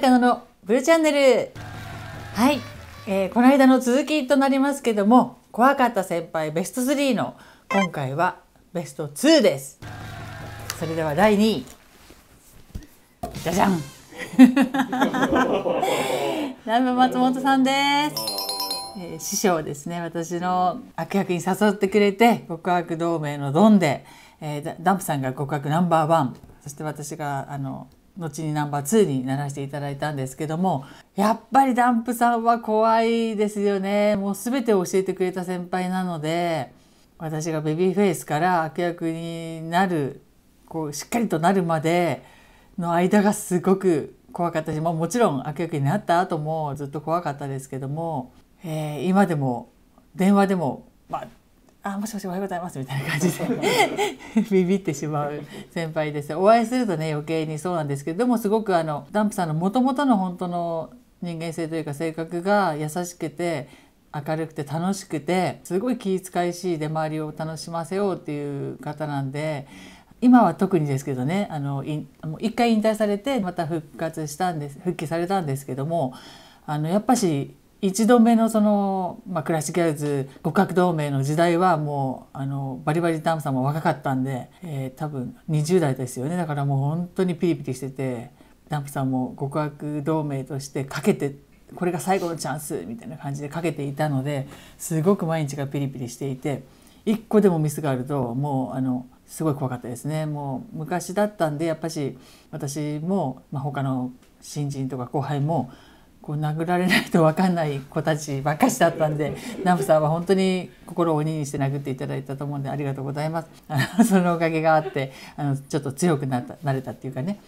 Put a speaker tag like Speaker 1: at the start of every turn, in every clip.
Speaker 1: 中野のブルチャンネル。はい、えー、この間の続きとなりますけども、怖かった先輩ベスト3の今回はベスト2です。それでは第2位。じゃじゃん。ラ ム松本さんです。えー、師匠ですね私の悪役に誘ってくれて極悪同盟のドンで、えー、ダンプさんが極悪ナンバーワンそして私があの後にナンバー2にならせていただいたんですけどもやっぱりダンプさんは怖いですよねもう全てを教えてくれた先輩なので私がベビーフェイスから悪役になるこうしっかりとなるまでの間がすごく怖かったし、まあ、もちろん悪役になった後もずっと怖かったですけども、えー、今でも電話でも、まあ、あもしもしおはようございますみたいな感じで ビビってしまう先輩ですお会いするとね余計にそうなんですけどでもすごくあのダンプさんのもともとの本当の人間性というか性格が優しくて明るくて楽しくてすごい気遣いしいで周りを楽しませようっていう方なんで今は特にですけどねあのもう一回引退されてまた復活したんです復帰されたんですけどもあのやっぱし1度目のその、まあ、クラシックアイルズ互角同盟の時代はもうあのバリバリダムさんも若かったんで、えー、多分20代ですよねだからもう本当にピリピリしててダンプさんも極悪同盟としてかけてこれが最後のチャンスみたいな感じでかけていたのですごく毎日がピリピリしていて1個でもミスがあるともうあのすごい怖かったですねもう昔だったんでやっぱし私も、まあ、他の新人とか後輩もこう殴られないと分かんない子たちばっかしだったんでナム さんは本当に心を鬼にして殴っていただいたと思うんでありがとうございますあ そのおかげがあってあのちょっと強くなったなれたっていうかね、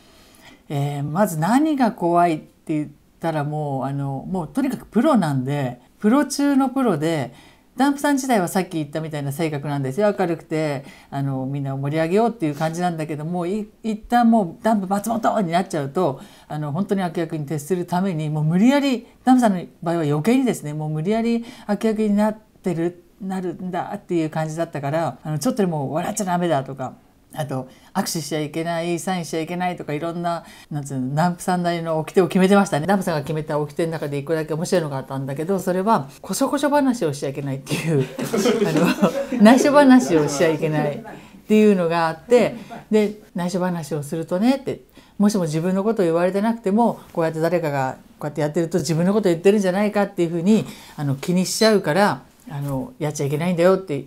Speaker 1: えー、まず何が怖いって言ったらもうあのもうとにかくプロなんでプロ中のプロで。ダンプさん自体はさっき言ったみたいな性格なんですよ明るくてあのみんなを盛り上げようっていう感じなんだけどもい一旦もうダンプ松本になっちゃうとあの本当に悪役に徹するためにもう無理やりダンプさんの場合は余計にですねもう無理やり悪役になってるなるんだっていう感じだったからあのちょっとでも笑っちゃダメだとかあと握手しちゃいけないサインしちゃいけないとかいろんななんつうのダンプさんなりの掟を決めてましたねダンプさんが決めた掟の中で一個だけ面白いのがあったんだけどそれはこしょこしょ話をしちゃいけないっていう あの内緒話をしちゃいけないっていうのがあってで内緒話をするとねってもしも自分のことを言われてなくてもこうやって誰かがこうやってやってると自分のこと言ってるんじゃないかっていうふうにあの気にしちゃうからあのやっちゃいけないんだよって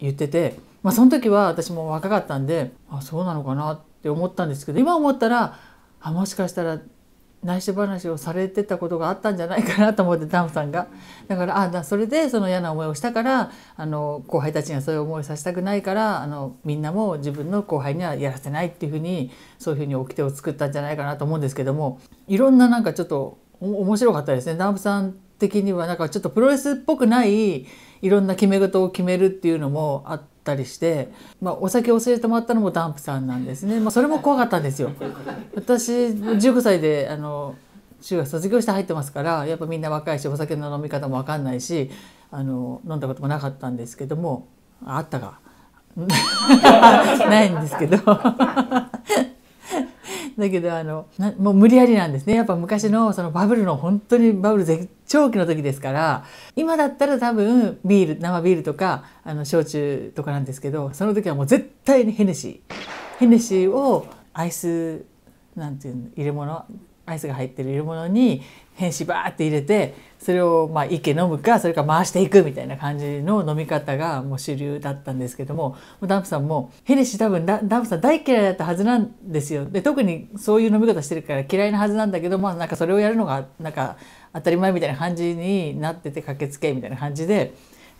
Speaker 1: 言ってて。まあ、その時は私も若かったんであそうなのかなって思ったんですけど今思ったらあもしかしたら内緒話をされてたことがあったんじゃないかなと思ってダンプさんがだからあだそれでその嫌な思いをしたからあの後輩たちにはそういう思いをさせたくないからあのみんなも自分の後輩にはやらせないっていうふうにそういうふうに掟を作ったんじゃないかなと思うんですけどもいろんななんかちょっと面白かったですねダンプさん的にはなんかちょっとプロレスっぽくないいろんな決め事を決めるっていうのもあって。たりして、まあ、お酒を教えてもらったのもダンプさんなんですね、まあ、それも怖かったんですよ。私15歳であの中学卒業して入ってますからやっぱみんな若いしお酒の飲み方も分かんないしあの飲んだこともなかったんですけどもあったか ないんですけど だけどあのもう無理やりなんですねやっぱ昔のそのバブルの本当にバブル絶長期の時ですから今だったら多分ビール生ビールとかあの焼酎とかなんですけどその時はもう絶対にヘネシーヘネシーをアイスなんていうの入れ物アイスが入ってる入れ物に変紙バーって入れてそれをまあ一飲むかそれか回していくみたいな感じの飲み方がもう主流だったんですけどもダンプさんもヘレシー多分ダンプさん大嫌いだったはずなんですよで特にそういう飲み方してるから嫌いなはずなんだけどまあなんかそれをやるのがなんか当たり前みたいな感じになってて駆けつけみたいな感じで。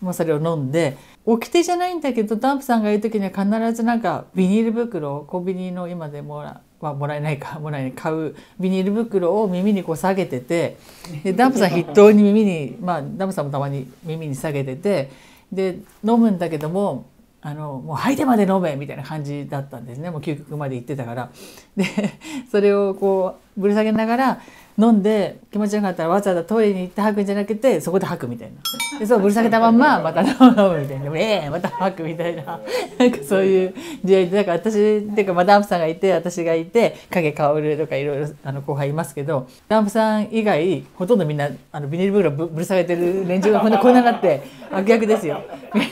Speaker 1: まあ、それを飲んで掟じゃないんだけどダンプさんがいる時には必ずなんかビニール袋をコンビニの今でもらはもらえないかもらえない買うビニール袋を耳にこう下げててでダンプさん筆頭に耳にまあダンプさんもたまに耳に下げててで飲むんだけどもあのもう吐いてまで飲めみたいな感じだったんですねもう究極まで行ってたから。でそれをこうぶる下げながら飲んで気持ちよかったらわざわざトイレに行って吐くんじゃなくてそこで吐くみたいなでそうぶる下げたまんま また飲むみたいな「ええー、また吐く」みたいな なんかそういう出会いでだから私っていうか、まあ、ダンプさんがいて私がいて影薫とかいろいろあの後輩いますけどダンプさん以外ほとんどみんなあのビニール袋ぶぶる下げてる連中がこんなこんななって悪役ですよ。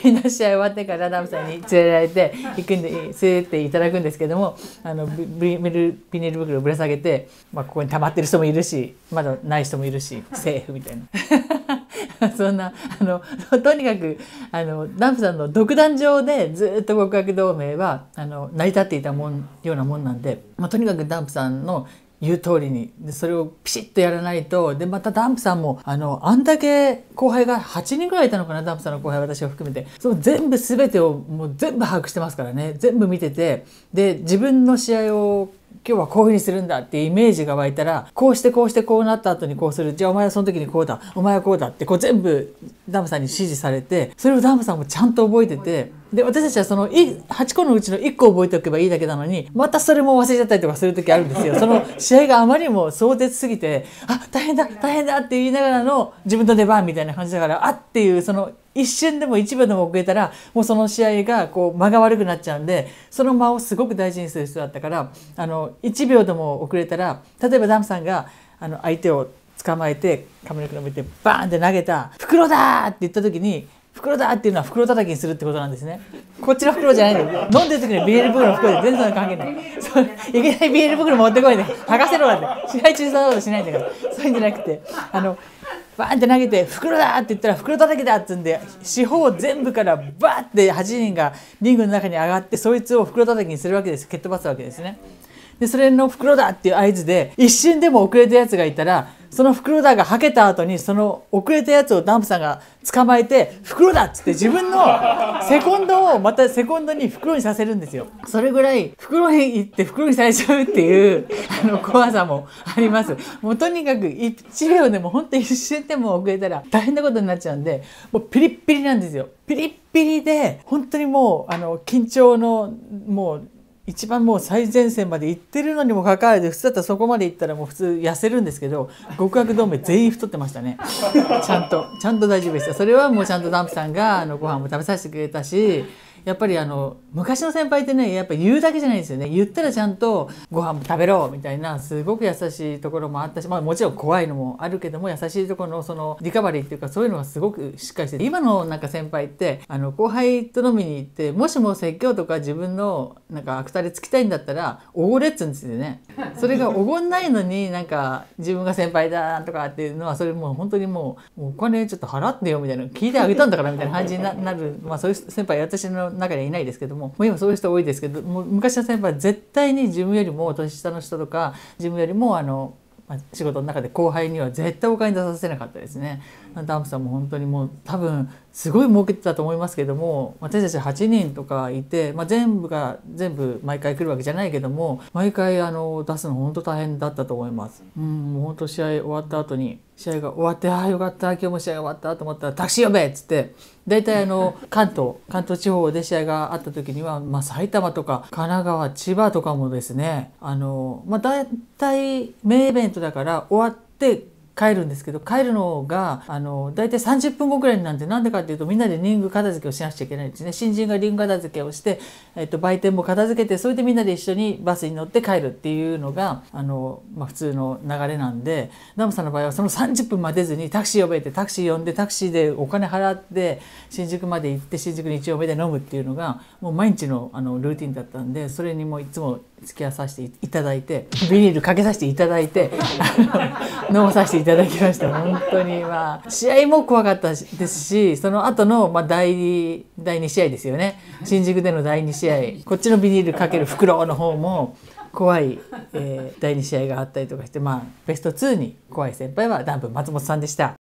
Speaker 1: みんな試合終わってからダンプさんに連れられて行くんで連れていただくんですけどもあのビビビニール袋ぶら下げて、まあ、ここに溜まってる人もいるし。しまだない人もいるしセーフみたいな そんなあの とにかくあのダンプさんの独壇場でずっと極悪同盟はあの成り立っていたもんようなもんなんで、まあ、とにかくダンプさんの言う通りにでそれをピシッとやらないとでまたダンプさんもあのあんだけ後輩が8人ぐらいいたのかなダンプさんの後輩私を含めてその全部全てをもう全部把握してますからね全部見ててで自分の試合を今日はこういうふうにするんだっていうイメージが湧いたらこうしてこうしてこうなった後にこうするじゃあお前はその時にこうだお前はこうだってこう全部ダムさんに指示されてそれをダムさんもちゃんと覚えててで私たちはその8個のうちの1個覚えておけばいいだけなのにまたそれも忘れちゃったりとかする時あるんですよ。その試合があまりにも壮絶すぎてあ大変だ大変だって言いながらの自分の出番みたいな感じだからあっていうその一瞬でも1秒でも遅れたらもうその試合がこう間が悪くなっちゃうんでその間をすごく大事にする人だったからあの1秒でも遅れたら例えばダムさんがあの相手を捕まえて髪の毛伸びてバーンって投げた「袋だ!」って言った時に「袋だ!」っていうのは袋叩きにするってことなんですね。こっちの袋じゃないの。よ。飲んでる時にビール袋の袋で全然関係ない。いきなりビール袋持ってこいで、ね、剥がせろなんて試合中そんなことしないんだからそういうんじゃなくてあのバーンって投げて「袋だ!」って言ったら「袋叩きだ!」って言うんで四方全部からバーって8人がリングの中に上がってそいつを袋叩きにするわけです蹴っ飛ばすわけですね。でそれの袋だっていう合図で一瞬でも遅れたやつがいたらその袋田がはけた後にその遅れたやつをダンプさんが捕まえて袋だっつって自分のセコンドをまたセコンドに袋にさせるんですよそれぐらい袋へ行って袋にされちゃうっていうあの怖さもありますもうとにかく1秒でも本当一瞬でも遅れたら大変なことになっちゃうんでもうピリッピリなんですよピリッピリで本当にもうあの緊張のもう一番もう最前線まで行ってるのにもかかわらず普通だったらそこまで行ったらもう普通痩せるんですけど極悪同盟全員太ってましたねちゃんとちゃんと大丈夫でしたそれはもうちゃんとダンプさんがあのご飯も食べさせてくれたしやっぱりあの昔の先輩ってねやっぱ言うだけじゃないですよね言ったらちゃんとご飯も食べろみたいなすごく優しいところもあったし、まあ、もちろん怖いのもあるけども優しいところのそのリカバリーっていうかそういうのがすごくしっかりしてて今のなんか先輩ってあの後輩と飲みに行ってもしも説教とか自分のなんか悪態でつきたいんだったらおごれっつうんですよね。それがおごんないのになんか自分が先輩だとかっていうのはそれもう本当にもうお金ちょっと払ってよみたいな聞いてあげたんだからみたいな感じになる、まあ、そういう先輩私の中にはいないですけどももう今そういう人多いですけども昔の先輩は絶対に自分よりも年下の人とか自分よりもあの仕事の中で後輩には絶対お金出させなかったですね。ダンプさんも本当にもう多分すごい儲けてたと思いますけども私たち8人とかいて、まあ、全部が全部毎回来るわけじゃないけども毎回あの出すの本当大変だったと思います。うん、もう本当試合終わった後に試合が終わってああよかった今日も試合終わったと思ったらタクシー呼べっつって大体あの関東関東地方で試合があった時には、まあ、埼玉とか神奈川千葉とかもですねあの、まあ、大体名イベントだから終わって帰るんですけど帰るのがあの大体30分後ぐらいなんでなんでかっていうとみんなでリング片付けをしなくちゃいけないんですね新人がリング片付けをして、えっと、売店も片付けてそれでみんなで一緒にバスに乗って帰るっていうのがあの、まあ、普通の流れなんでナムさんの場合はその30分待てずにタクシー呼べてタクシー呼んでタクシーでお金払って新宿まで行って新宿に曜応目で飲むっていうのがもう毎日のあのルーティンだったんでそれにもういつも付き合わさせていただいてビニールかけさせていただいて飲まさせていて。いただきました 本当にまあ試合も怖かったですしその後のまあ第第2試合ですよね新宿での第2試合こっちのビニールかける袋の方も怖い、えー、第2試合があったりとかしてまあベスト2に怖い先輩はダンプ松本さんでした。